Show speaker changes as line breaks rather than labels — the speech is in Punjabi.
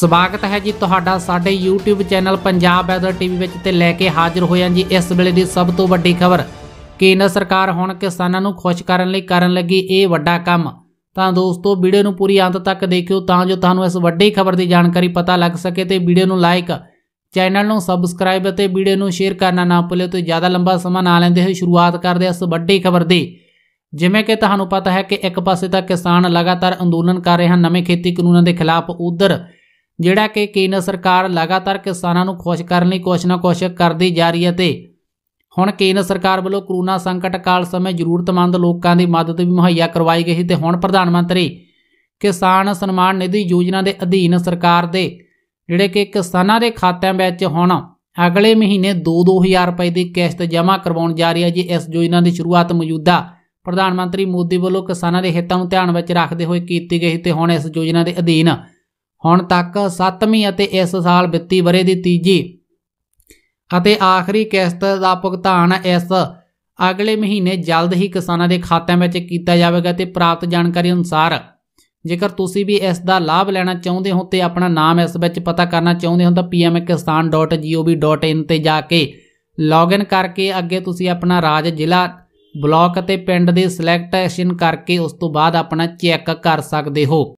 ਸਵਾਗਤ ਹੈ ਜੀ ਤੁਹਾਡਾ ਸਾਡੇ YouTube channel Punjab weather TV ਵਿੱਚ ਤੇ ਲੈ ਕੇ ਹਾਜ਼ਰ ਹੋਏ ਹਾਂ ਜੀ ਇਸ ਵੇਲੇ ਦੀ ਸਭ ਤੋਂ ਵੱਡੀ ਖਬਰ ਕੇਂਦਰ ਸਰਕਾਰ ਹੁਣ ਕਿਸਾਨਾਂ ਨੂੰ ਖੁਸ਼ ਕਰਨ ਲਈ ਕਰਨ ਲੱਗੀ ਇਹ ਵੱਡਾ ਕੰਮ ਤਾਂ ਦੋਸਤੋ ਵੀਡੀਓ ਨੂੰ ਪੂਰੀ ਅੰਤ ਤੱਕ ਦੇਖਿਓ ਤਾਂ ਜੋ ਤੁਹਾਨੂੰ ਇਸ ਵੱਡੀ ਖਬਰ ਦੀ ਜਾਣਕਾਰੀ ਪਤਾ ਲੱਗ ਸਕੇ ਤੇ ਵੀਡੀਓ ਨੂੰ ਲਾਈਕ ਚੈਨਲ ਨੂੰ ਸਬਸਕ੍ਰਾਈਬ ਅਤੇ ਵੀਡੀਓ ਨੂੰ ਸ਼ੇਅਰ ਕਰਨਾ ਨਾ ਭੁੱਲਿਓ ਤੇ ਜ਼ਿਆਦਾ ਲੰਬਾ ਸਮਾਂ ਨਾ ਲੈਂਦੇ ਹੋਏ ਸ਼ੁਰੂਆਤ ਕਰਦੇ ਹਾਂ ਇਸ ਵੱਡੀ ਖਬਰ ਦੀ ਜਿਵੇਂ ਕਿ ਤੁਹਾਨੂੰ ਪਤਾ ਹੈ ਕਿ ਇੱਕ ਪਾਸੇ ਤਾਂ ਕਿਸਾਨ ਲਗਾਤਾਰ ਅੰਦੋਲਨ ਕਰ ਰਹੇ ਹਨ ਨਵੇਂ ਖੇਤੀ ਕਾਨੂੰਨਾਂ ਦੇ ਖਿਲਾਫ ਉਧਰ ਜਿਹੜਾ ਕਿ ਕੇਂਦਰ ਸਰਕਾਰ ਲਗਾਤਾਰ ਕਿਸਾਨਾਂ ਨੂੰ ਖੁਸ਼ ਕਰਨ ਲਈ ਕੁਝ ਨਾ ਕੁਝ ਕਰਦੀ ਜਾ ਰਹੀ ਹੈ ਤੇ ਹੁਣ ਕੇਂਦਰ ਸਰਕਾਰ ਵੱਲੋਂ ਕਰੋਨਾ ਸੰਕਟ ਕਾਲ ਸਮੇਂ ਜ਼ਰੂਰਤਮੰਦ ਲੋਕਾਂ ਦੀ ਮਦਦ ਵੀ ਮੁਹੱਈਆ ਕਰਵਾਈ ਗਈ ਤੇ ਹੁਣ ਪ੍ਰਧਾਨ ਮੰਤਰੀ ਕਿਸਾਨ ਸਨਮਾਨ ਨਿਧੀ ਯੋਜਨਾ ਦੇ ਅਧੀਨ ਸਰਕਾਰ ਦੇ ਜਿਹੜੇ ਕਿ ਕਿਸਾਨਾਂ ਦੇ ਖਾਤਿਆਂ ਵਿੱਚ ਹੁਣ ਅਗਲੇ ਮਹੀਨੇ 2-2000 ਰੁਪਏ ਦੀ ਕਿਸ਼ਤ ਜਮ੍ਹਾਂ ਕਰਵਾਉਣ ਜਾ ਰਹੀ ਹੈ ਜੀ ਇਸ ਯੋਜਨਾ ਦੀ ਸ਼ੁਰੂਆਤ ਮੌਜੂਦਾ ਪ੍ਰਧਾਨ ਮੰਤਰੀ ਮੋਦੀ ਵੱਲੋਂ ਕਿਸਾਨਾਂ ਦੇ ਹਿੱਤਾਂ ਨੂੰ ਧਿਆਨ ਵਿੱਚ ਰੱਖਦੇ ਹੋਏ ਕੀਤੀ ਗਈ ਤੇ ਹੁਣ ਇਸ ਯੋਜਨਾ ਦੇ ਅਧੀਨ ਹੁਣ ਤੱਕ 7ਵੀਂ ਅਤੇ ਇਸ ਸਾਲ ਵਿੱਤੀ ਬਰੇ ਦੀ ਤੀਜੀ ਅਤੇ ਆਖਰੀ ਕਿਸ਼ਤ ਦਾ ਭੁਗਤਾਨ ਇਸ ਅਗਲੇ ਮਹੀਨੇ ਜਲਦ ਹੀ ਕਿਸਾਨਾਂ ਦੇ ਖਾਤਿਆਂ ਵਿੱਚ ਕੀਤਾ ਜਾਵੇਗਾ ਤੇ ਪ੍ਰਾਪਤ ਜਾਣਕਾਰੀ ਅਨੁਸਾਰ ਜੇਕਰ ਤੁਸੀਂ ਵੀ ਇਸ ਦਾ ਲਾਭ ਲੈਣਾ ਚਾਹੁੰਦੇ ਹੋ ਤੇ ਆਪਣਾ ਨਾਮ ਇਸ ਵਿੱਚ ਪਤਾ ਕਰਨਾ ਚਾਹੁੰਦੇ ਹੋ ਤਾਂ pmkisan.gov.in ਤੇ ਜਾ ਕੇ ਲੌਗਇਨ ਕਰਕੇ ਅੱਗੇ ਤੁਸੀਂ ਆਪਣਾ ਰਾਜ ਜ਼ਿਲ੍ਹਾ ਬਲਾਕ ਅਤੇ ਪਿੰਡ ਦੇ ਐਕਸ਼ਨ ਕਰਕੇ ਉਸ ਤੋਂ ਬਾਅਦ ਆਪਣਾ ਚੈੱਕ ਕਰ ਸਕਦੇ ਹੋ